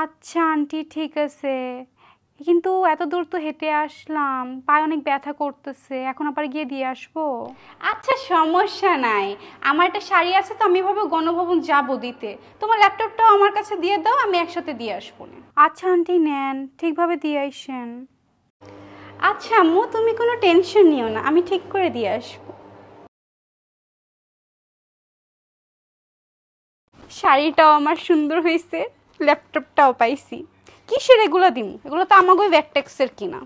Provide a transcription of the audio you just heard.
আচ্ছা আন্টি ঠিক আছে কিন্তু এত দূর তো হেঁটে আসলাম পায়ে অনেক ব্যথা করতেছে এখন আবার গিয়ে দিয়ে আসবো আচ্ছা সমস্যা নাই আমার একটা শাড়ি আছে তো আমি এভাবে গণভবন যাবো দিতে তোমার ল্যাপটপটাও আমার কাছে দিয়ে দাও আমি একসাথে দিয়ে আসবো আচ্ছা আন্টি নেন ঠিকভাবে দিয়ে আসেন আচ্ছা আম্মু তুমি কোনো টেনশন নিও না আমি ঠিক করে দিয়ে আসবো শাড়িটাও আমার সুন্দর হয়েছে ল্যাপটপটাও পাইছি কিসের এগুলো দিম এগুলো তো আমাকে ভ্যাকটেক্সের কিনা